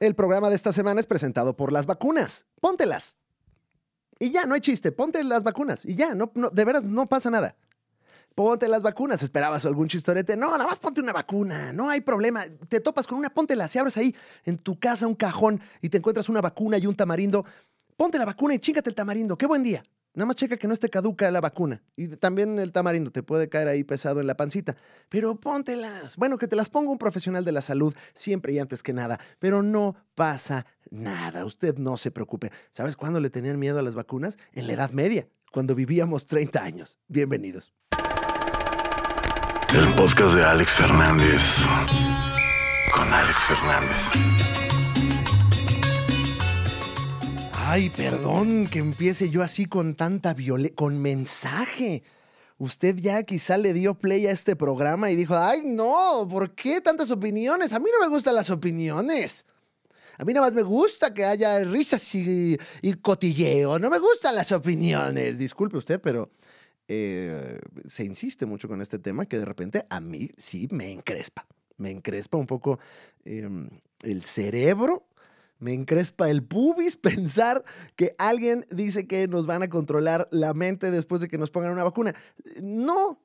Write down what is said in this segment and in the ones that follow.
El programa de esta semana es presentado por las vacunas. Póntelas. Y ya, no hay chiste. Ponte las vacunas. Y ya, no, de veras no pasa nada. Ponte las vacunas. Esperabas algún chistorete. No, nada más ponte una vacuna. No hay problema. Te topas con una, póntela. Si abres ahí en tu casa un cajón y te encuentras una vacuna y un tamarindo, ponte la vacuna y chingate el tamarindo. ¡Qué buen día! Nada más checa que no esté caduca la vacuna. Y también el tamarindo te puede caer ahí pesado en la pancita. Pero póntelas. Bueno, que te las ponga un profesional de la salud siempre y antes que nada. Pero no pasa nada. Usted no se preocupe. ¿Sabes cuándo le tenían miedo a las vacunas? En la Edad Media, cuando vivíamos 30 años. Bienvenidos. El podcast de Alex Fernández. Con Alex Fernández. Ay, perdón que empiece yo así con tanta violencia, con mensaje. Usted ya quizá le dio play a este programa y dijo, ay, no, ¿por qué tantas opiniones? A mí no me gustan las opiniones. A mí nada más me gusta que haya risas y, cotilleo. No me gustan las opiniones. Disculpe usted, pero eh, se insiste mucho con este tema que de repente a mí sí me encrespa. Me encrespa un poco em, el cerebro me encrespa el pubis pensar que alguien dice que nos van a controlar la mente después de que nos pongan una vacuna. No.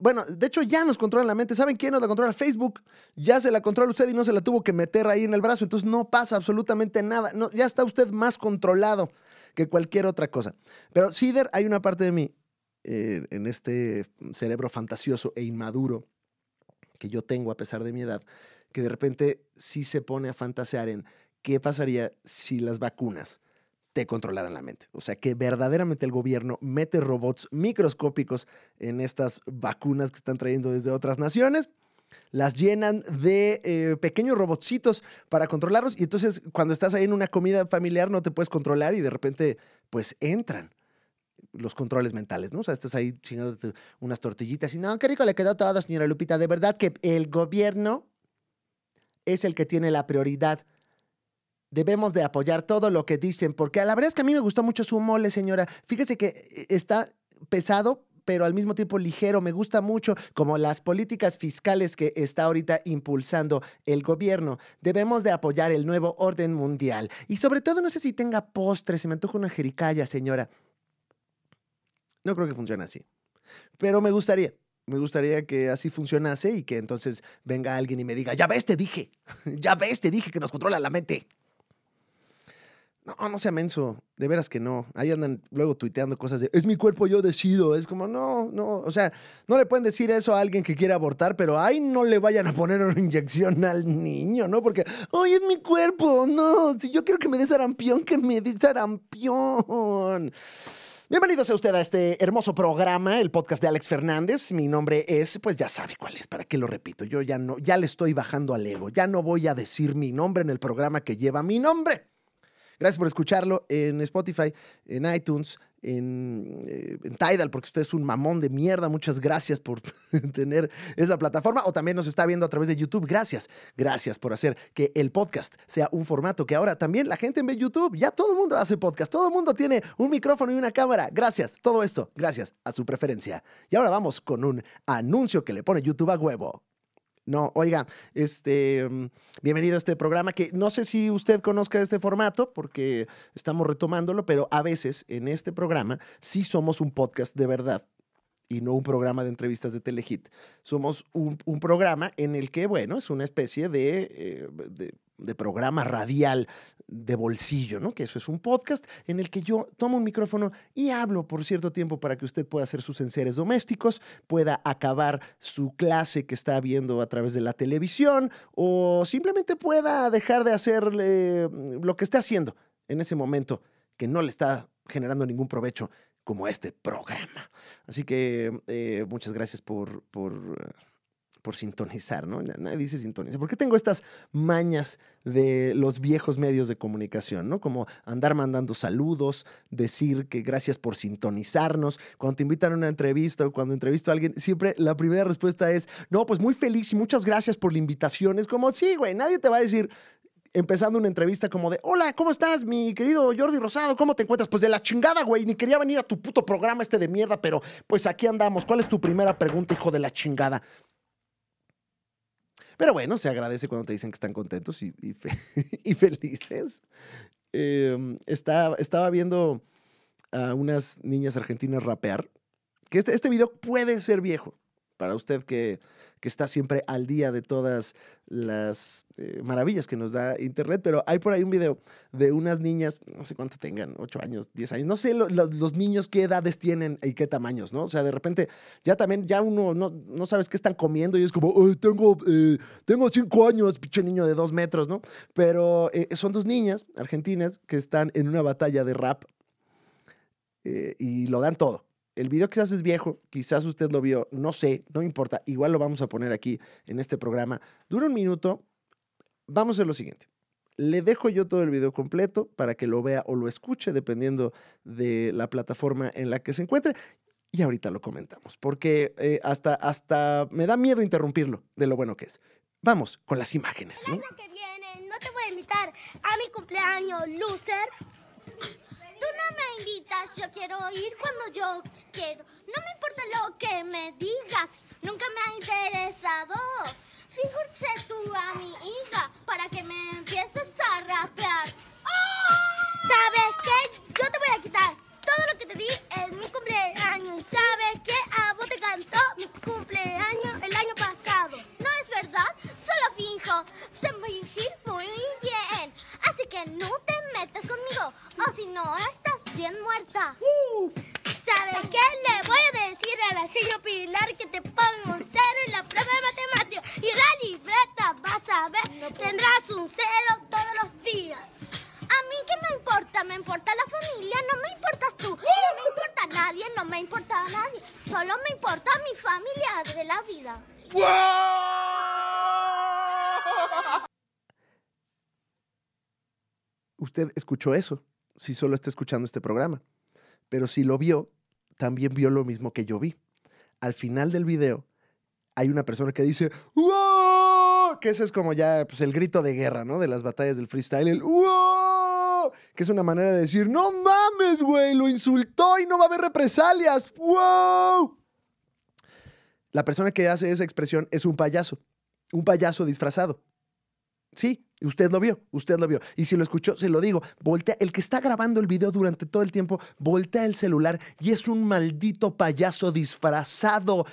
Bueno, de hecho ya nos controlan la mente. ¿Saben quién nos la controla? Facebook. Ya se la controla usted y no se la tuvo que meter ahí en el brazo. Entonces no pasa absolutamente nada. ya está usted más controlado que cualquier otra cosa. Pero Cider, hay una parte de mí eh, en este cerebro fantasioso e inmaduro que yo tengo a pesar de mi edad, que de repente sí se pone a fantasear en ¿qué pasaría si las vacunas te controlaran la mente. O sea, que verdaderamente el gobierno mete robots microscópicos en estas vacunas que están trayendo desde otras naciones. Las llenan de eh, pequeños robotcitos para controlarlos y entonces cuando estás ahí en una comida familiar no te puedes controlar y de repente pues entran los controles mentales, ¿no? O sea, estás ahí chingándote unas tortillitas y no, qué rico le quedó toda, señora Lupita. De verdad que el gobierno es el que tiene la prioridad debemos de apoyar todo lo que dicen, porque a la verdad es que a mí me gustó mucho su mole, señora. Fíjese que eh, está pesado, pero al mismo tiempo ligero. Me gusta mucho como las políticas fiscales que está ahorita impulsando el gobierno. Debemos de apoyar el nuevo orden mundial. Y sobre todo, no sé si tenga postre, se me antoja una jericaya, señora. No creo que funcione así, pero me gustaría. Me gustaría que así funcionase y que entonces venga alguien y me diga, ya ves, te dije, ya ves, te dije que nos controla la mente. No, no sea menso. De veras que no. Ahí andan luego tuiteando cosas de es mi cuerpo, yo decido. Es como, no, no. O sea, no le pueden decir eso a alguien que quiere abortar, pero ay, no le vayan a poner una inyección al niño, ¿no? Porque, ay, es mi cuerpo. No, si yo quiero que me des arampión, que me des sarampión. Bienvenidos a usted a este hermoso programa, el podcast de Alex Fernández. Mi nombre es, pues ya sabe cuál es, para qué lo repito. Yo ya no, ya le estoy bajando al ego. Ya no voy a decir mi nombre en el programa que lleva mi nombre. Gracias por escucharlo en Spotify, en iTunes, eh, en, Tidal, porque usted es un mamón de mierda. Muchas gracias por tener esa plataforma. O también nos está viendo a través de YouTube. Gracias. Gracias por hacer que el podcast sea un formato que ahora también la gente ve YouTube. Ya todo el mundo hace podcast. Todo el mundo tiene un micrófono y una cámara. Gracias. Todo esto gracias a su preferencia. Y ahora vamos con un anuncio que le pone YouTube a huevo. No, oiga, este, mm, bienvenido a este programa que no sé si usted conozca este formato porque estamos retomándolo, pero a veces en este programa sí somos un podcast de verdad y no un programa de entrevistas de Telehit. Somos un, programa en el que, bueno, es una especie de eh, de programa radial de bolsillo, ¿no? Que eso es un podcast en el que yo tomo un micrófono y hablo por cierto tiempo para que usted pueda hacer sus enseres domésticos, pueda acabar su clase que está viendo a través de la televisión o simplemente pueda dejar de hacerle mm, lo que esté haciendo en ese momento que no le está generando ningún provecho como este programa. Así que eh, muchas gracias por, por eh, por sintonizar, ¿no? Nadie dice sintonizar. ¿Por qué tengo estas mañas de los viejos medios de comunicación, ¿no? Como andar mandando saludos, decir que gracias por sintonizarnos. Cuando te invitan a una entrevista o cuando entrevisto a alguien, siempre la primera respuesta es, no, pues muy feliz y muchas gracias por la invitación. Es como, sí, güey, nadie te va a decir, empezando una entrevista como de, hola, ¿cómo estás, mi querido Jordi Rosado? ¿Cómo te encuentras? Pues de la chingada, güey, ni quería venir a tu puto programa este de mierda, pero pues aquí andamos. ¿Cuál es tu primera pregunta, hijo de la chingada? Pero bueno, se agradece cuando te dicen que están contentos y, felices. Em, estaba, estaba viendo a unas niñas argentinas rapear, que este, este video puede ser viejo para usted que, está siempre al día de todas las eh, maravillas que nos da Internet, pero hay por ahí un video de unas niñas, no sé cuánto tengan, 8 años, 10 años, no sé los niños qué edades tienen y qué tamaños, ¿no? O sea, de repente ya también, ya uno no, no sabes qué están comiendo y es como, tengo, eh, tengo 5 años, pinche niño de 2 metros, ¿no? Pero eh, son dos niñas argentinas que están en una batalla de rap y lo dan todo el video quizás es viejo, quizás usted lo vio, no sé, no importa, igual lo vamos a poner aquí en este programa. Dura un minuto, vamos a hacer lo siguiente. Le dejo yo todo el video completo para que lo vea o lo escuche dependiendo de la plataforma en la que se encuentre y ahorita lo comentamos, porque eh, hasta, hasta me da miedo interrumpirlo de lo bueno que es. Vamos con las imágenes. que viene no te voy a invitar a mi cumpleaños, loser, tú no me invitas, yo quiero ir cuando yo quiero. No me importa lo que me digas, nunca me ha interesado. Fíjate tú a mi hija para que me empieces a rapear. ¡Oh! ¿Sabes qué? Yo te voy a quitar todo lo que te di en mi cumpleaños. ¿Sabes qué? A vos te cantó mi cumpleaños el año pasado. No es verdad, solo finjo. Se fingir muy bien. Así que no te metas conmigo. O si no, usted escuchó eso, si solo está escuchando este programa. Pero si lo vio, también vio lo mismo que yo vi. Al final del video hay una persona que dice, Que ese es como ya pues, el grito de guerra, ¿no? De las batallas del freestyle, el Que es una manera de decir, no mames, güey, lo insultó y no va a haber represalias. ¡Wow! La persona que hace esa expresión es un payaso, un payaso disfrazado. Sí, Usted lo vio, usted lo vio. Y si lo escuchó, se lo digo. Voltea, el que está grabando el video durante todo el tiempo, voltea el celular y es un maldito payaso disfrazado.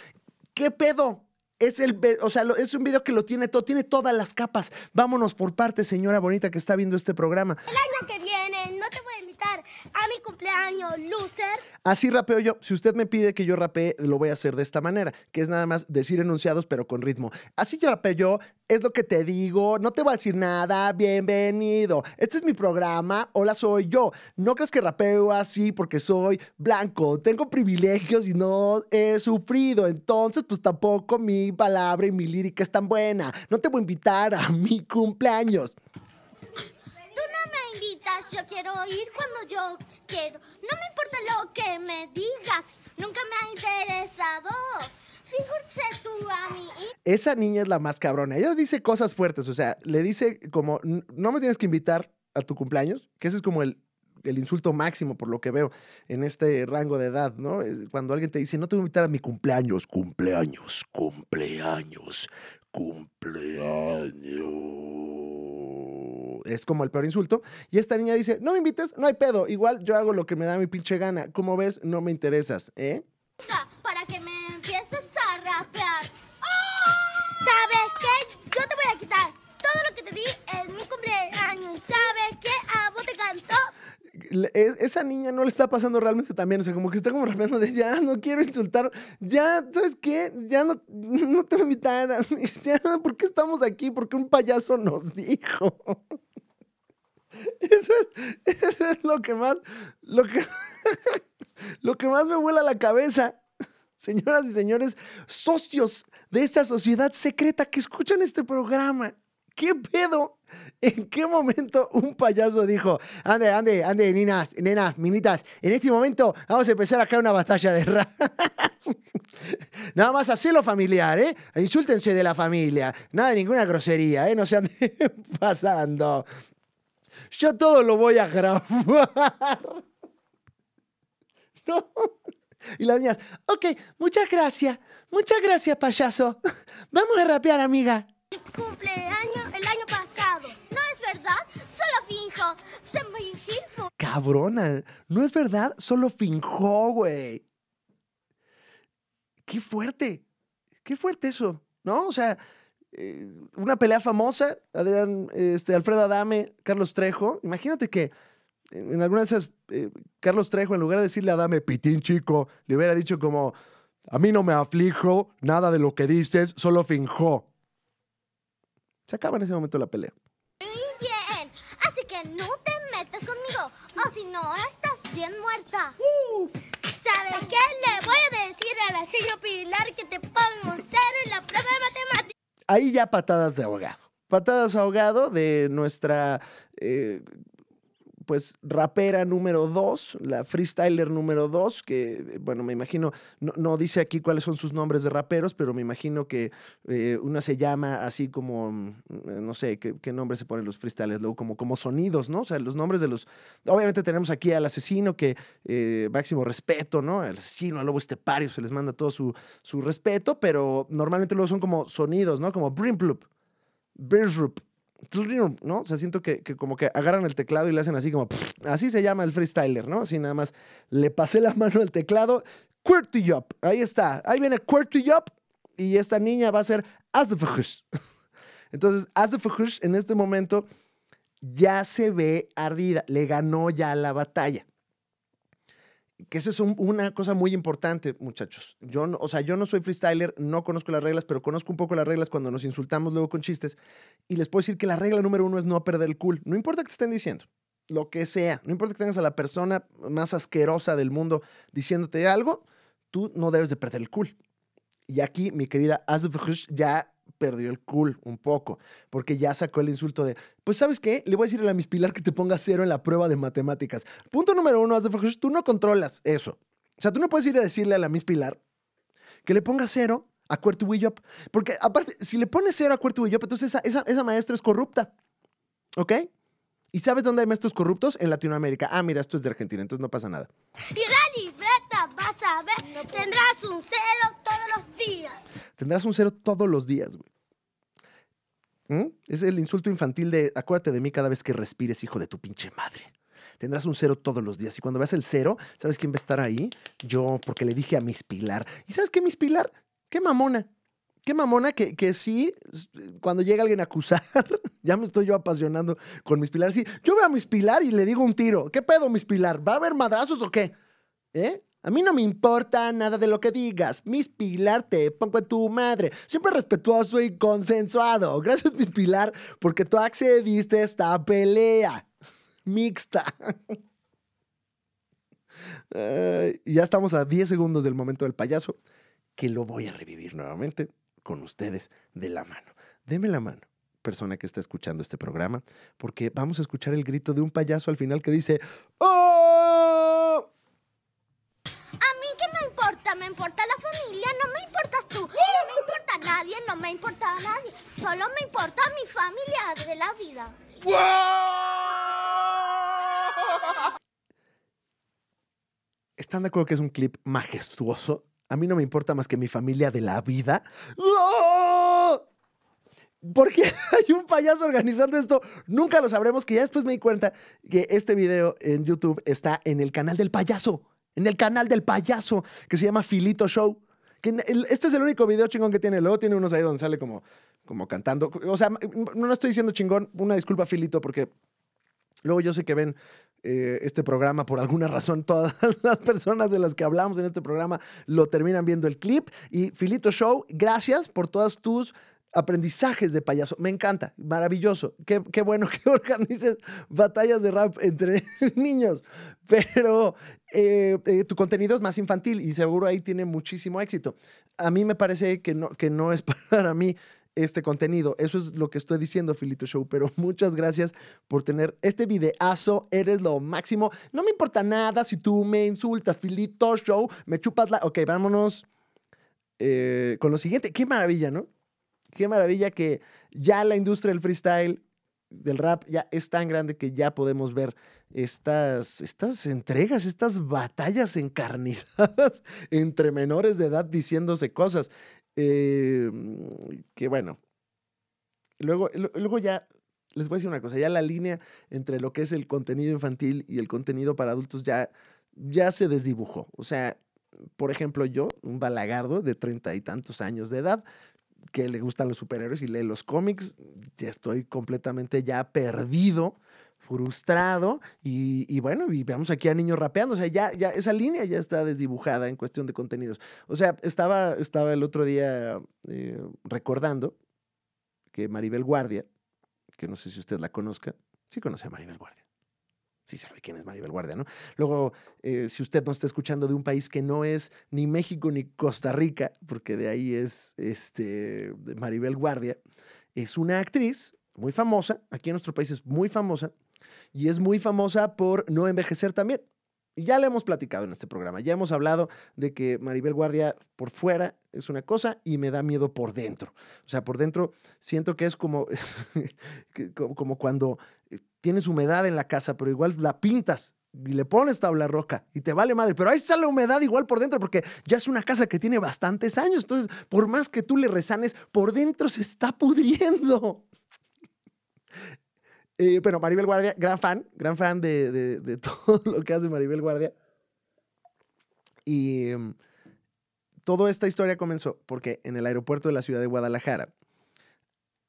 ¿Qué pedo? Es el, o sea, es un video que lo tiene todo, tiene todas las capas. Vámonos por parte, señora bonita que está viendo este programa. El año que viene, no te a mi cumpleaños, loser. Así rapeo yo. Si usted me pide que yo rapee, lo voy a hacer de esta manera, que es nada más decir enunciados, pero con ritmo. Así rapeo yo, es lo que te digo, no te voy a decir nada, bienvenido. Este es mi programa, hola soy yo. No crees que rapeo así porque soy blanco, tengo privilegios y no he sufrido, entonces pues tampoco mi palabra y mi lírica es tan buena. No te voy a invitar a mi cumpleaños yo quiero ir cuando yo quiero. No me importa lo que me digas, nunca me ha interesado. Fíjate tú a Esa niña es la más cabrona. Ella dice cosas fuertes, o sea, le dice como, no me tienes que invitar a tu cumpleaños, que ese es como el, el insulto máximo, por lo que veo, en este rango de edad, ¿no? Cuando alguien te dice, no te voy a invitar a mi cumpleaños, cumpleaños, cumpleaños, cumpleaños es como el peor insulto. Y esta niña dice, no me invites, no hay pedo, igual yo hago lo que me da mi pinche gana. Como ves, no me interesas, ¿eh? Para que me empieces a rapear. ¡Ah! ¿Sabes qué? Yo te voy a quitar todo lo que te di en mi cumpleaños. ¿Sabes qué? A vos e, esa niña no le está pasando realmente también. O sea, como que está como rapeando de ya, no quiero insultar. Ya, ¿sabes qué? Ya no, no te mí. Ya, ¿por qué estamos aquí? Porque un payaso nos dijo. Eso es, lo que más, lo que, lo que más me vuela la cabeza. Señoras y señores, socios de esta sociedad secreta que escuchan este programa. ¿Qué pedo? ¿En qué momento un payaso dijo, ande, ande, ande, ninas, nenas, minitas, en este momento vamos a empezar acá una batalla de rap? Nada más hacelo familiar, ¿eh? Insúltense de la familia. Nada de ninguna grosería, ¿eh? No se anden pasando. Yo todo lo voy a grabar. No. Y las niñas, ok, muchas gracias. Muchas gracias, payaso. Vamos a rapear, amiga. Cumpleaños el año pasado. No es verdad, solo finjo. fingió. Cabrona, no es verdad, solo finjó, güey. Qué fuerte. Qué fuerte eso, ¿no? O sea, eh, una pelea famosa, Adrián, este, Alfredo Adame, Carlos Trejo. Imagínate que eh, en alguna de esas, eh, Carlos Trejo, en lugar de decirle a Adame, pitín chico, le hubiera dicho como, a mí no me aflijo, nada de lo que dices, solo finjó. Se acaba en ese momento la pelea. Muy bien, así que no te metas conmigo, o si no, estás bien muerta. ¿Sabes qué? Le voy a decir a la Pilar que te pongo cero en la prueba de matemáticas ahí ya patadas de ahogado. Patadas ahogado de nuestra eh, pues rapera número dos, la freestyler número dos, que bueno, me imagino, no, dice aquí cuáles son sus nombres de raperos, pero me imagino que eh, una se llama así como, mm, eh, no sé, ¿qué, nombre se ponen los freestyles luego como, como sonidos, ¿no? O sea, los nombres de los... Obviamente tenemos aquí al asesino, que eh, máximo respeto, ¿no? Al asesino, al lobo estepario, se les manda todo su, su respeto, pero normalmente luego son como sonidos, ¿no? Como Brimplup, Birsrup, ¿no? O siento que, como que agarran el teclado y le hacen así como, así se llama el freestyler, ¿no? Así nada más le pasé la mano al teclado, QWERTY ahí está, ahí viene QWERTY Job y esta niña va a ser As the Entonces, As the en este momento ya se ve ardida, le ganó ya la batalla que eso es una cosa muy importante, muchachos. Yo, o sea, yo no soy freestyler, no conozco las reglas, pero conozco un poco las reglas cuando nos insultamos luego con chistes. Y les puedo decir que la regla número uno es no perder el cool. No importa que te estén diciendo, lo que sea. No importa que tengas a la persona más asquerosa del mundo diciéndote algo, tú no debes de perder el cool. Y aquí, mi querida Azvrush ya perdió el cool un poco, porque ya sacó el insulto de, pues sabes qué, le voy a decir a la Miss Pilar que te ponga cero en la prueba de matemáticas. Punto número uno, tú no controlas eso. O sea, tú no puedes ir a decirle a la Miss Pilar que le ponga cero a Cuerto Willop, porque aparte, si le pones cero a Cuerto Willop, entonces esa, maestra es corrupta, ¿ok? ¿Y sabes dónde hay maestros corruptos? En Latinoamérica. Ah, mira, esto es de Argentina, entonces no pasa nada. Y libreta vas a ver, tendrás un cero todos los días. Tendrás un cero todos los días, güey. ¿Mm? Es el insulto infantil de acuérdate de mí cada vez que respires, hijo de tu pinche madre. Tendrás un cero todos los días. Y cuando veas el cero, ¿sabes quién va a estar ahí? Yo, porque le dije a Miss Pilar. ¿Y sabes qué, Miss Pilar? ¡Qué mamona! Qué mamona que, sí, cuando llega alguien a acusar, ya me estoy yo apasionando con Mis Pilar. Sí, yo veo a Miss Pilar y le digo un tiro. ¿Qué pedo, Miss Pilar? ¿Va a haber madrazos o qué? ¿Eh? A mí no me importa nada de lo que digas. Miss Pilar, te pongo en tu madre. Siempre respetuoso y consensuado. Gracias, Miss Pilar, porque tú accediste a esta pelea mixta. ya estamos a 10 segundos del momento del payaso, que lo voy a revivir nuevamente con ustedes de la mano. Deme la mano persona que está escuchando este programa, porque vamos a escuchar el grito de un payaso al final que dice ¡Oh! nadie, no me importa a nadie. Solo me importa mi familia de la vida. ¿Están de acuerdo que es un clip majestuoso? A mí no me importa más que mi familia de la vida. ¿Por qué hay un payaso organizando esto. Nunca lo sabremos, que ya después me di cuenta que este video en YouTube está en el canal del payaso. En el canal del payaso, que se llama Filito Show este es el único video chingón que tiene. Luego tiene unos ahí donde sale como, como cantando. O sea, no estoy diciendo chingón. Una disculpa, Filito, porque luego yo sé que ven eh, este programa por alguna razón. Todas las personas de las que hablamos en este programa lo terminan viendo el clip. Y Filito Show, gracias por todas tus aprendizajes de payaso. Me encanta, maravilloso. Qué, bueno que organices batallas de rap entre niños, pero eh, eh, tu contenido es más infantil y seguro ahí tiene muchísimo éxito. A mí me parece que no, que no es para mí este contenido. Eso es lo que estoy diciendo, Filito Show, pero muchas gracias por tener este videazo. Eres lo máximo. No me importa nada si tú me insultas, Filito Show, me chupas la... Ok, vámonos. Eh, con lo siguiente, qué maravilla, ¿no? qué maravilla que ya la industria del freestyle, del rap, ya es tan grande que ya podemos ver estas, estas entregas, estas batallas encarnizadas entre menores de edad diciéndose cosas. Em, que bueno. Luego, luego ya les voy a decir una cosa, ya la línea entre lo que es el contenido infantil y el contenido para adultos ya, ya se desdibujó. O sea, por ejemplo, yo, un balagardo de treinta y tantos años de edad, que le gustan los superhéroes y lee los cómics, ya estoy completamente ya perdido frustrado y, bueno, y veamos aquí a niños rapeando, o sea, ya, ya esa línea ya está desdibujada en cuestión de contenidos. O sea, estaba, estaba el otro día eh, recordando que Maribel Guardia, que no sé si usted la conozca, sí conoce a Maribel Guardia sí sabe quién es Maribel Guardia, ¿no? Luego, eh, si usted no está escuchando de un país que no es ni México ni Costa Rica, porque de ahí es este, Maribel Guardia, es una actriz muy famosa, aquí en nuestro país es muy famosa, y es muy famosa por no envejecer también. Ya le hemos platicado en este programa, ya hemos hablado de que Maribel Guardia por fuera es una cosa y me da miedo por dentro. O sea, por dentro siento que es como, como cuando eh, tienes humedad en la casa, pero igual la pintas y le pones tabla roca y te vale madre, pero ahí sale la humedad igual por dentro porque ya es una casa que tiene bastantes años, entonces por más que tú le resanes, por dentro se está pudriendo. Eh, pero bueno, Maribel Guardia, gran fan, gran fan de, todo lo que hace Maribel Guardia. Y em, toda esta historia comenzó porque en el aeropuerto de la ciudad de Guadalajara,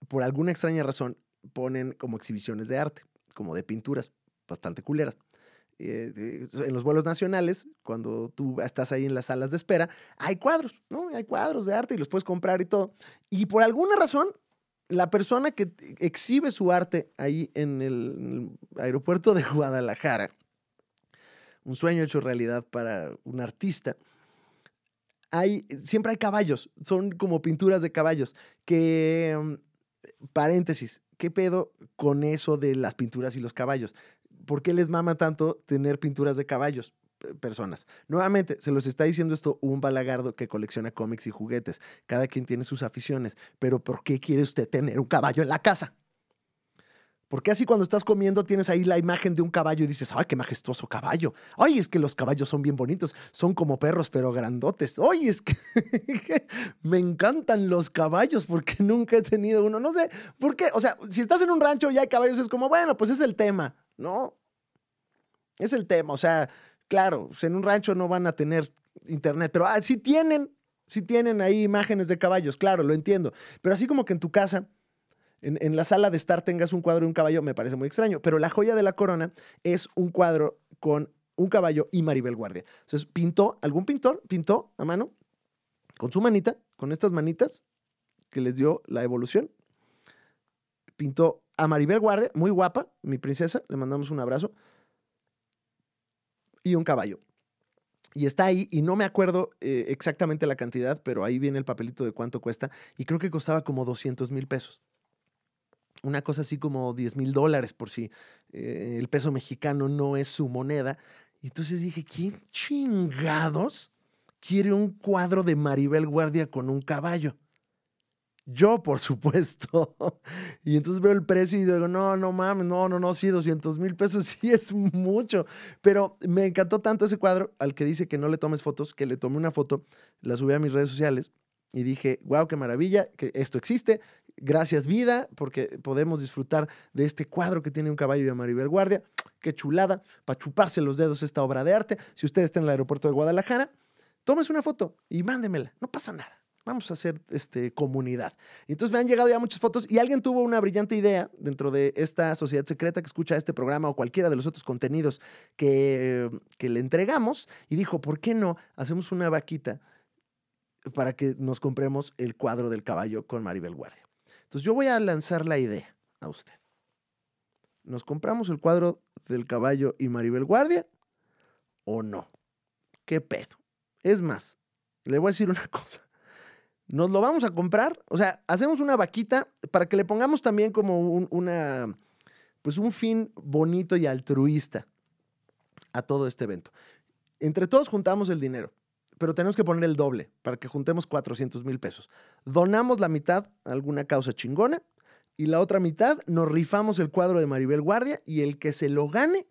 por alguna extraña razón, ponen como exhibiciones de arte como de pinturas bastante culeras. Eh, eh, en los vuelos nacionales, cuando tú estás ahí en las salas de espera, hay cuadros, ¿no? Hay cuadros de arte y los puedes comprar y todo. Y por alguna razón, la persona que e, exhibe su arte ahí en el, aeropuerto de Guadalajara, un sueño hecho realidad para un artista, siempre hay caballos, son como pinturas de caballos, que, em, paréntesis, ¿qué pedo con eso de las pinturas y los caballos? ¿Por qué les mama tanto tener pinturas de caballos? personas. Nuevamente, se los está diciendo esto un balagardo que colecciona cómics y juguetes. Cada quien tiene sus aficiones, pero ¿por qué quiere usted tener un caballo en la casa? Porque así cuando estás comiendo tienes ahí la imagen de un caballo y dices, ¡ay, qué majestuoso caballo! ¡Ay, es que los caballos son bien bonitos! Son como perros, pero grandotes. ¡Ay, es que me encantan los caballos porque nunca he tenido uno! No sé, ¿por qué? O sea, si estás en un rancho y hay caballos es como, bueno, pues es el tema, ¿no? Es el tema, o sea, claro, pues en un rancho no van a tener internet, pero ah, si tienen, sí tienen ahí imágenes de caballos, claro, lo entiendo. Pero así como que en tu casa en, la sala de estar tengas un cuadro y un caballo, me parece muy extraño. Pero la joya de la corona es un cuadro con un caballo y Maribel Guardia. Entonces pintó, algún pintor pintó a mano, con su manita, con estas manitas que les dio la evolución, pintó a Maribel Guardia, muy guapa, mi princesa, le mandamos un abrazo, y un caballo. Y está ahí, y no me acuerdo eh, exactamente la cantidad, pero ahí viene el papelito de cuánto cuesta, y creo que costaba como 200 mil pesos una cosa así como 10 mil dólares por si eh, el peso mexicano no es su moneda. Y entonces dije, ¿quién chingados quiere un cuadro de Maribel Guardia con un caballo? Yo, por supuesto. y entonces veo el precio y digo, no, no mames, no, no, no, sí, 200 mil pesos, sí es mucho. Pero me encantó tanto ese cuadro al que dice que no le tomes fotos, que le tomé una foto, la subí a mis redes sociales y dije, wow, qué maravilla, que esto existe, Gracias vida, porque podemos disfrutar de este cuadro que tiene un caballo de Maribel Guardia. Qué chulada, para chuparse los dedos esta obra de arte. Si usted está en el aeropuerto de Guadalajara, tómese una foto y mándemela, no pasa nada. Vamos a hacer este, comunidad. Entonces me han llegado ya muchas fotos y alguien tuvo una brillante idea dentro de esta sociedad secreta que escucha este programa o cualquiera de los otros contenidos que le entregamos y dijo, ¿por qué no hacemos una vaquita para que nos compremos el cuadro del caballo con Maribel Guardia? Entonces yo voy a lanzar la idea a usted. ¿Nos compramos el cuadro del caballo y Maribel Guardia o no? ¿Qué pedo? Es más, le voy a decir una cosa. Nos lo vamos a comprar, o sea, hacemos una vaquita para que le pongamos también como un, una, pues un fin bonito y altruista a todo este evento. Entre todos juntamos el dinero pero tenemos que poner el doble para que juntemos 400 mil pesos. Donamos la mitad a alguna causa chingona y la otra mitad nos rifamos el cuadro de Maribel Guardia y el que se lo gane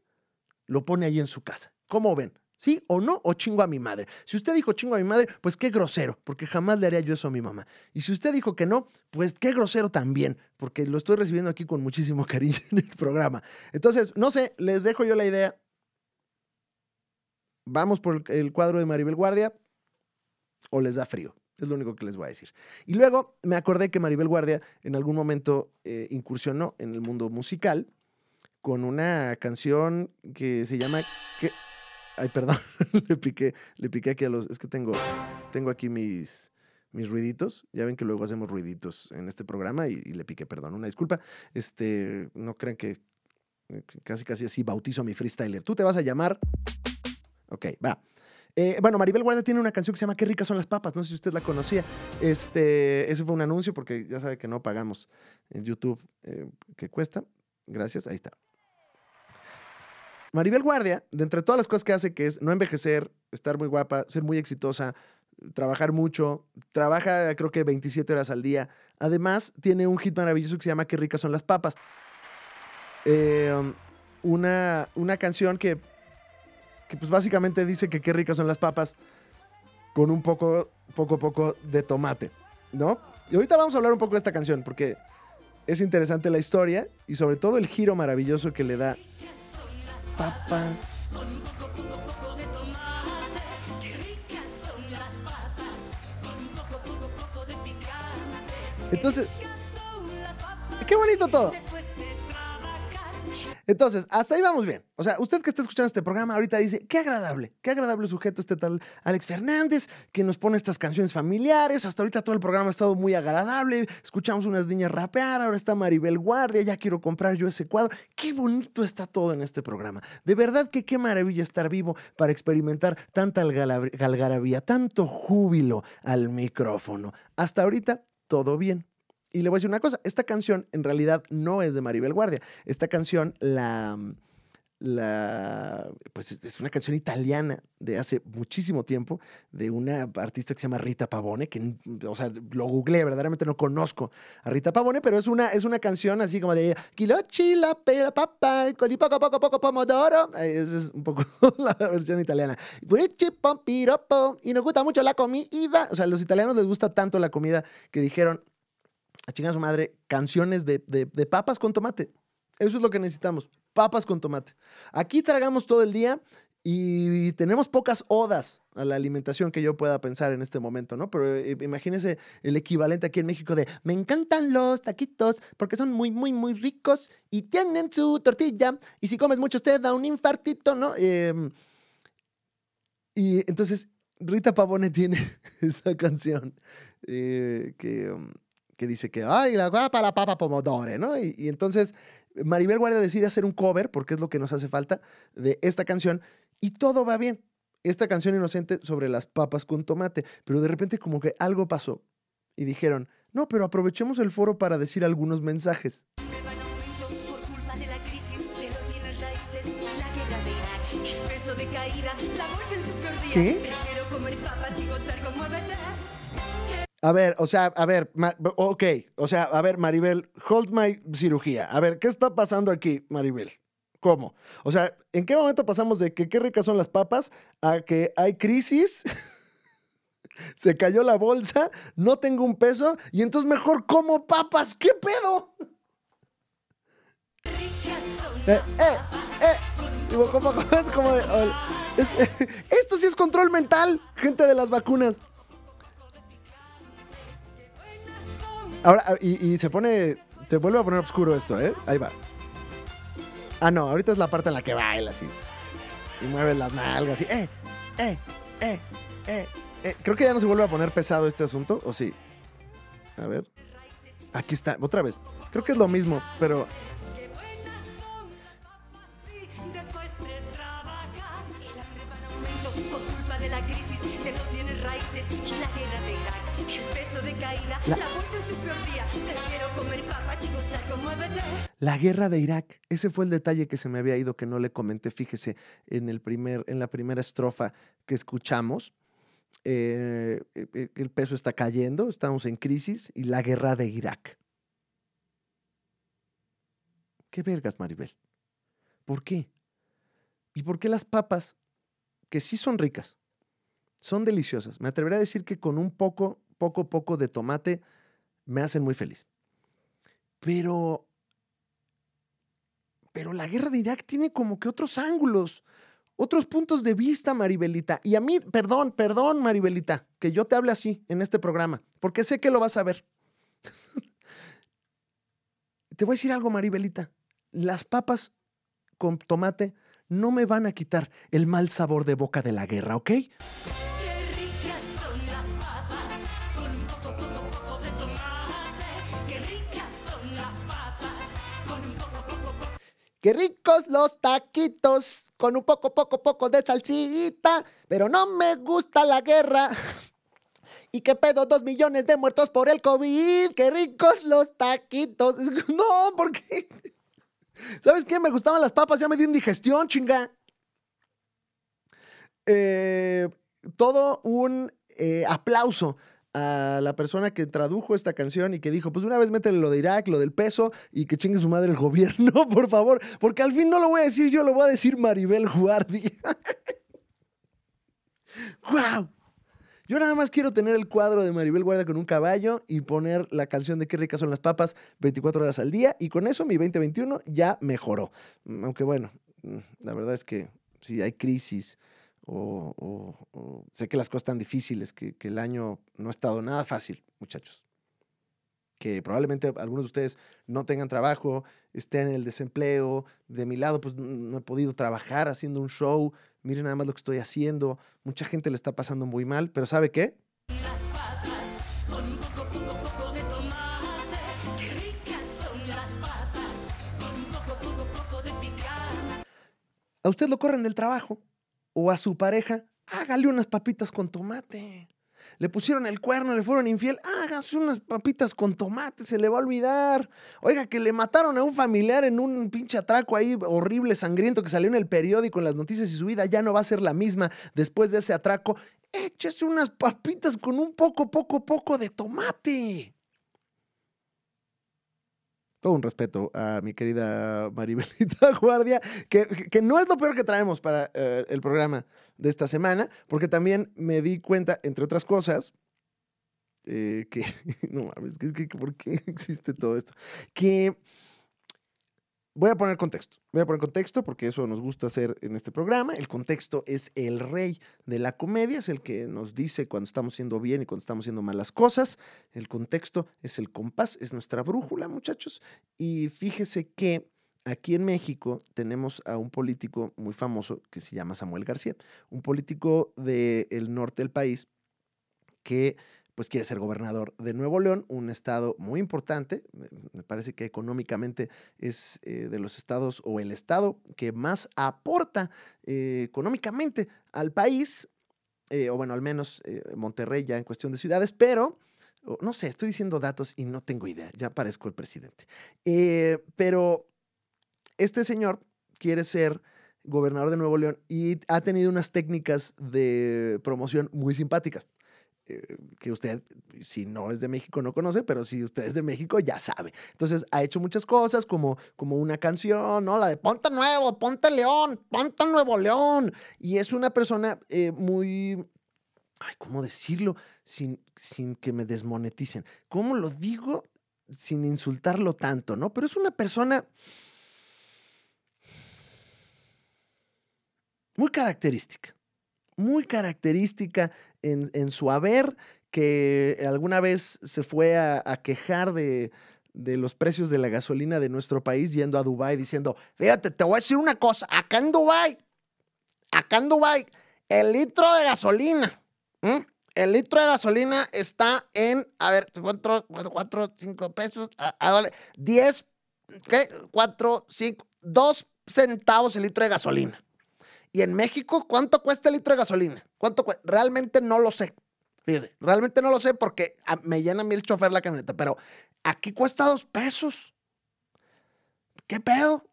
lo pone ahí en su casa. ¿Cómo ven? ¿Sí o no? ¿O chingo a mi madre? Si usted dijo chingo a mi madre, pues qué grosero, porque jamás le haría yo eso a mi mamá. Y si usted dijo que no, pues qué grosero también, porque lo estoy recibiendo aquí con muchísimo cariño en el programa. Entonces, no sé, les dejo yo la idea. Vamos por el cuadro de Maribel Guardia o les da frío. Es lo único que les voy a decir. Y luego me acordé que Maribel Guardia en algún momento eh, incursionó en el mundo musical con una canción que se llama... Ay, perdón, le piqué, le piqué aquí a los... Es que tengo, tengo aquí mis, mis ruiditos. Ya ven que luego hacemos ruiditos en este programa y, le piqué, perdón, una disculpa. Este, no crean que casi casi así bautizo a mi freestyler. Tú te vas a llamar... Ok, va. Eh, bueno, Maribel Guardia tiene una canción que se llama Qué ricas son las papas. No sé si usted la conocía. Este, ese fue un anuncio porque ya sabe que no pagamos en YouTube, eh, que cuesta. Gracias, ahí está. Maribel Guardia, de entre todas las cosas que hace, que es no envejecer, estar muy guapa, ser muy exitosa, trabajar mucho, trabaja creo que 27 horas al día. Además, tiene un hit maravilloso que se llama Qué ricas son las papas. Eh, um, una, una canción que que pues básicamente dice que qué ricas son las papas con un poco, poco, poco de tomate, ¿no? Y ahorita vamos a hablar un poco de esta canción porque es interesante la historia y sobre todo el giro maravilloso que le da Papas. Entonces, qué bonito todo. Entonces, hasta ahí vamos bien. O sea, usted que está escuchando este programa ahorita dice, qué agradable, qué agradable sujeto este tal Alex Fernández, que nos pone estas canciones familiares. Hasta ahorita todo el programa ha estado muy agradable. Escuchamos unas niñas rapear, ahora está Maribel Guardia, ya quiero comprar yo ese cuadro. Qué bonito está todo en este programa. De verdad que qué maravilla estar vivo para experimentar tanta algarabía, tanto júbilo al micrófono. Hasta ahorita, todo bien. Y le voy a decir una cosa, esta canción en realidad no es de Maribel Guardia. Esta canción la... Mm, la, pues es una canción italiana de hace muchísimo tiempo, de una artista que se llama Rita Pavone, que, mm, o sea, lo googleé, verdaderamente no conozco a Rita Pavone, pero es una, es una canción así como de Quilochi la pera papá, poco poco poco pomodoro. Esa es un poco la versión italiana. y nos gusta mucho la comida. O sea, a los italianos les gusta tanto la comida que dijeron, a chingar a su madre, canciones de, papas con tomate. Eso es lo que necesitamos, papas con tomate. Aquí tragamos todo el día y tenemos pocas odas a la alimentación que yo pueda pensar en este momento, ¿no? Pero eh, imagínense el equivalente aquí en México de me encantan los taquitos porque son muy, muy, muy ricos y tienen su tortilla y si comes mucho usted da un infartito, ¿no? Em, y entonces Rita Pavone tiene esta canción eh, que... Um, que dice que, ay, la guapa, la papa pomodore, ¿no? Y, entonces Maribel Guardia decide hacer un cover, porque es lo que nos hace falta, de esta canción, y todo va bien. Esta canción inocente sobre las papas con tomate, pero de repente como que algo pasó y dijeron, no, pero aprovechemos el foro para decir algunos mensajes. A ver, o sea, a ver, ok, o sea, a ver, Maribel, hold my cirugía. A ver, ¿qué está pasando aquí, Maribel? ¿Cómo? O sea, ¿en qué momento pasamos de que qué ricas son las papas a que hay crisis? se cayó la bolsa, no tengo un peso y entonces mejor como papas, ¿qué pedo? esto sí es control mental, gente de las vacunas. Ahora, y, se pone, se vuelve a poner oscuro esto, ¿eh? Ahí va. Ah, no, ahorita es la parte en la que baila así. Y mueve las nalgas así. eh, eh, eh, eh, eh. Creo que ya no se vuelve a poner pesado este asunto, ¿o sí? A ver. Aquí está, otra vez. Creo que es lo mismo, pero La... La guerra de Irak, ese fue el detalle que se me había ido que no le comenté, fíjese, en, el primer, en la primera estrofa que escuchamos, eh, e, e, el peso está cayendo, estamos en crisis y la guerra de Irak. ¿Qué vergas, Maribel? ¿Por qué? ¿Y por qué las papas, que sí son ricas, son deliciosas? Me atreveré a decir que con un poco, poco, poco de tomate me hacen muy feliz. Pero pero la guerra de Irak tiene como que otros ángulos, otros puntos de vista, Maribelita. Y a mí, perdón, perdón, Maribelita, que yo te hable así en este programa, porque sé que lo vas a ver. te voy a decir algo, Maribelita. Las papas con tomate no me van a quitar el mal sabor de boca de la guerra, ¿ok? Qué ricos los taquitos con un poco, poco, poco de salsita, pero no me gusta la guerra. ¿Y qué pedo? Dos millones de muertos por el COVID. ¡Qué ricos los taquitos! No, ¿por qué? ¿Sabes qué? Me gustaban las papas, ya me dio indigestión, chinga. Eh, todo un eh, aplauso a la persona que tradujo esta canción y que dijo, pues una vez métele lo de Irak, lo del peso y que chingue su madre el gobierno, por favor, porque al fin no lo voy a decir yo, lo voy a decir Maribel Guardia. ¡Wow! Yo nada más quiero tener el cuadro de Maribel Guardia con un caballo y poner la canción de Qué ricas son las papas 24 horas al día y con eso mi 2021 ya mejoró. Mm, aunque bueno, mm, la verdad es que si hay crisis, o, sé que las cosas están difíciles, que, que el año no ha estado nada fácil, muchachos. Que probablemente algunos de ustedes no tengan trabajo, estén en el desempleo. De mi lado, pues no he podido trabajar haciendo un show. Miren nada más lo que estoy haciendo. Mucha gente le está pasando muy mal, pero ¿sabe qué? A usted lo corren del trabajo o a su pareja, hágale unas papitas con tomate. Le pusieron el cuerno, le fueron infiel, hágase unas papitas con tomate, se le va a olvidar. Oiga, que le mataron a un familiar en un pinche atraco ahí horrible, sangriento, que salió en el periódico, en las noticias y su vida ya no va a ser la misma después de ese atraco. Échese unas papitas con un poco, poco, poco de tomate todo un respeto a mi querida Maribelita Guardia, que, no es lo peor que traemos para eh, el programa de esta semana, porque también me di cuenta, entre otras cosas, eh, que, no mames, que, que, ¿por qué existe todo esto? Que voy a poner contexto. Voy a poner contexto porque eso nos gusta hacer en este programa. El contexto es el rey de la comedia, es el que nos dice cuando estamos haciendo bien y cuando estamos haciendo malas cosas. El contexto es el compás, es nuestra brújula, muchachos. Y fíjese que aquí en México tenemos a un político muy famoso que se llama Samuel García, un político del norte del país que pues quiere ser gobernador de Nuevo León, un estado muy importante, me parece que económicamente es eh, de los estados o el estado que más aporta eh, económicamente al país, eh, o bueno, al menos Monterrey ya en cuestión de ciudades, pero no sé, estoy diciendo datos y no tengo idea, ya parezco el presidente. pero este señor quiere ser gobernador de Nuevo León y ha tenido unas técnicas de promoción muy simpáticas. Eh, que usted, si no es de México, no conoce, pero si usted es de México, ya sabe. Entonces, ha hecho muchas cosas, como, como una canción, ¿no? La de Ponte Nuevo, Ponte León, Ponte Nuevo León. Y es una persona eh, muy... Ay, ¿cómo decirlo? Sin, sin que me desmoneticen. ¿Cómo lo digo sin insultarlo tanto, no? Pero es una persona... Muy característica muy característica en, su haber que alguna vez se fue a, quejar de, los precios de la gasolina de nuestro país yendo a Dubái diciendo, fíjate, te voy a decir una cosa, acá en Dubái, acá en Dubái, el litro de gasolina, el litro de gasolina está en, a ver, cuatro, cinco pesos, a, ¿qué? cuatro cinco centavos el litro de gasolina. Y en México, ¿cuánto cuesta el litro de gasolina? ¿Cuánto Realmente no lo sé. Fíjese, realmente no lo sé porque ah, me llena a mí el chofer la camioneta, pero aquí cuesta dos pesos. ¿Qué pedo?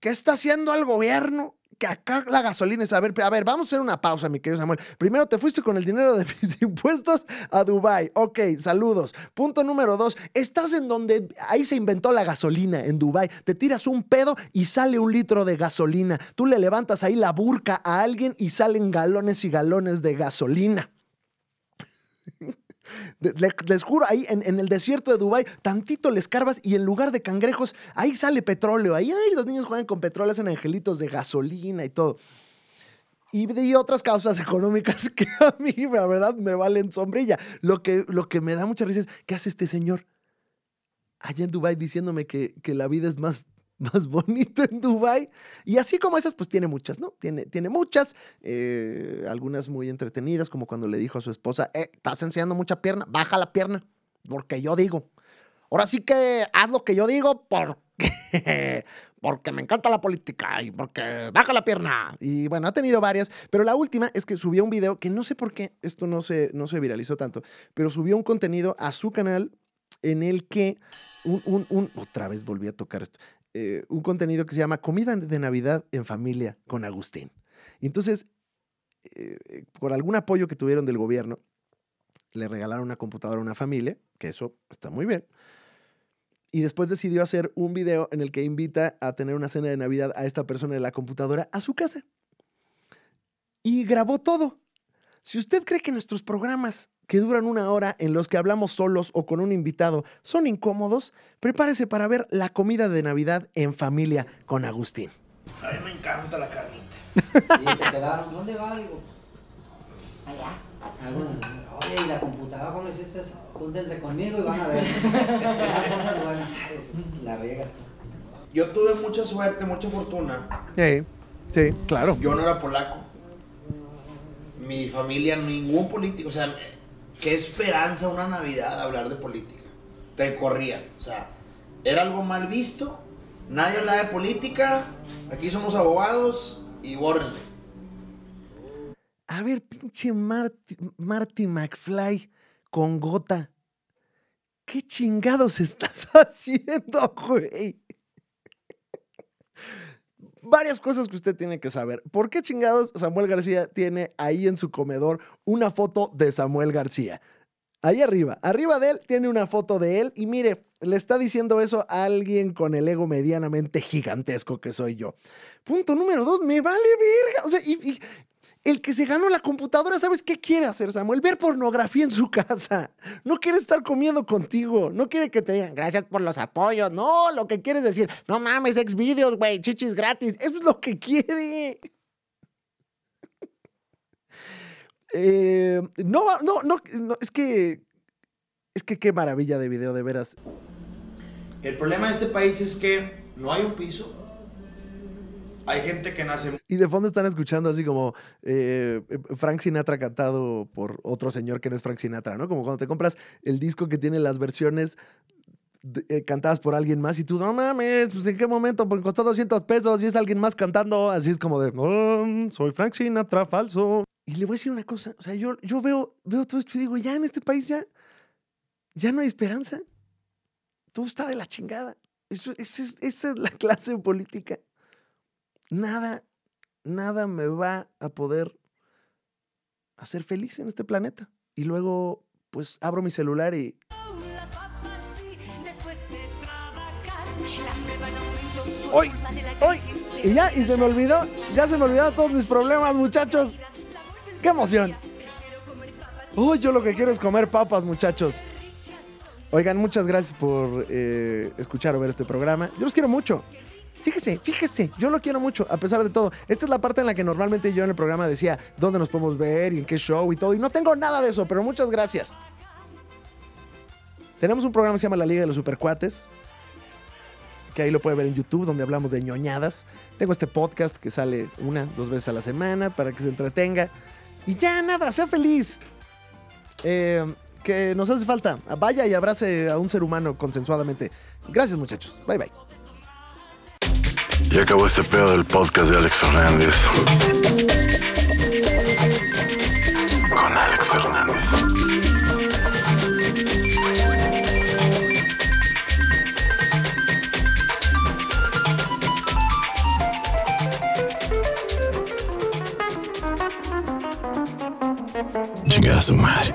¿Qué está haciendo el gobierno que acá la gasolina es, a ver, a ver, vamos a hacer una pausa, mi querido Samuel. Primero te fuiste con el dinero de mis impuestos a Dubai. Ok, saludos. Punto número dos, estás en donde ahí se inventó la gasolina, en Dubai. Te tiras un pedo y sale un litro de gasolina. Tú le levantas ahí la burca a alguien y salen galones y galones de gasolina. Les juro, ahí en, el desierto de Dubái, tantito les carvas y en lugar de cangrejos, ahí sale petróleo. Ahí los niños juegan con petróleo, hacen angelitos de gasolina y todo. Y de otras causas económicas que a mí, la verdad, me valen sombrilla. Lo que, lo que me da mucha risa es, ¿qué hace este señor? Allá en Dubái diciéndome que, que la vida es más más bonito en Dubai Y así como esas, pues tiene muchas, ¿no? Tiene, tiene muchas, eh, algunas muy entretenidas, como cuando le dijo a su esposa, eh, estás enseñando mucha pierna, baja la pierna, porque yo digo. Ahora sí que haz lo que yo digo porque, porque me encanta la política y porque baja la pierna. Y bueno, ha tenido varias, pero la última es que subió un video que no sé por qué esto no se, no se viralizó tanto, pero subió un contenido a su canal en el que un, un, un, otra vez volví a tocar esto, eh, un contenido que se llama Comida de Navidad en Familia con Agustín. Y entonces, eh, por algún apoyo que tuvieron del gobierno, le regalaron una computadora a una familia, que eso está muy bien. Y después decidió hacer un video en el que invita a tener una cena de Navidad a esta persona de la computadora a su casa. Y grabó todo. Si usted cree que nuestros programas que duran una hora en los que hablamos solos o con un invitado son incómodos, prepárese para ver la comida de Navidad en familia con Agustín. A mí me encanta la carnita. Y se quedaron, ¿dónde va? algo? allá. Ah, Oye, y la computadora, ¿cómo hiciste eso? Júntense conmigo y van a ver. cosas buenas. La riegas tú. Yo tuve mucha suerte, mucha fortuna. Sí, sí, claro. Yo no era polaco. Mi familia, ningún político. O sea, qué esperanza una Navidad hablar de política. Te corrían, o sea, era algo mal visto, nadie habla de política, aquí somos abogados y bórrenle. A ver, pinche Marty, Marty McFly con gota. ¿Qué chingados estás haciendo, güey? varias cosas que usted tiene que saber. ¿Por qué chingados Samuel García tiene ahí en su comedor una foto de Samuel García? Ahí arriba, arriba de él tiene una foto de él y mire, le está diciendo eso a alguien con el ego medianamente gigantesco que soy yo. Punto número dos, me vale verga. O sea, y, el que se ganó la computadora, ¿sabes qué quiere hacer, Samuel? Ver pornografía en su casa. No quiere estar comiendo contigo. No quiere que te digan gracias por los apoyos. No, lo que quiere es decir, no mames, ex videos, güey, chichis gratis. Eso es lo que quiere. Eh, no, no, no, es que. Es que qué maravilla de video, de veras. El problema de este país es que no hay un piso hay gente que nace. Y de fondo están escuchando así como eh, eh, Frank Sinatra cantado por otro señor que no es Frank Sinatra, ¿no? Como cuando te compras el disco que tiene las versiones eh, cantadas por alguien más y tú, no mames, pues en qué momento, porque costó 200 pesos y es alguien más cantando. Así es como de, soy Frank Sinatra falso. Y le voy a decir una cosa, o sea, yo, yo veo, veo todo esto y digo, ya en este país ya, ya no hay esperanza. Todo está de la chingada. esa es la clase política Nada, nada me va a poder hacer feliz en este planeta. Y luego, pues abro mi celular y... Hoy, hoy, y ya, y se me olvidó, ya se me olvidaron todos mis problemas, muchachos. ¡Qué emoción! Uy, yo lo que quiero es comer papas, muchachos. Oigan, muchas gracias por eh, escuchar o ver este programa. Yo los quiero mucho. Fíjese, fíjese, yo lo quiero mucho, a pesar de todo. Esta es la parte en la que normalmente yo en el programa decía dónde nos podemos ver y en qué show y todo. Y no tengo nada de eso, pero muchas gracias. Tenemos un programa que se llama La Liga de los Supercuates, que ahí lo puede ver en YouTube, donde hablamos de ñoñadas. Tengo este podcast que sale una, dos veces a la semana para que se entretenga. Y ya nada, sea feliz. Eh, que nos hace falta. Vaya y abrace a un ser humano consensuadamente. Gracias muchachos. Bye bye. Ya acabó este pedo del podcast de Alex Fernández. Con Alex Fernández. Chingada su madre.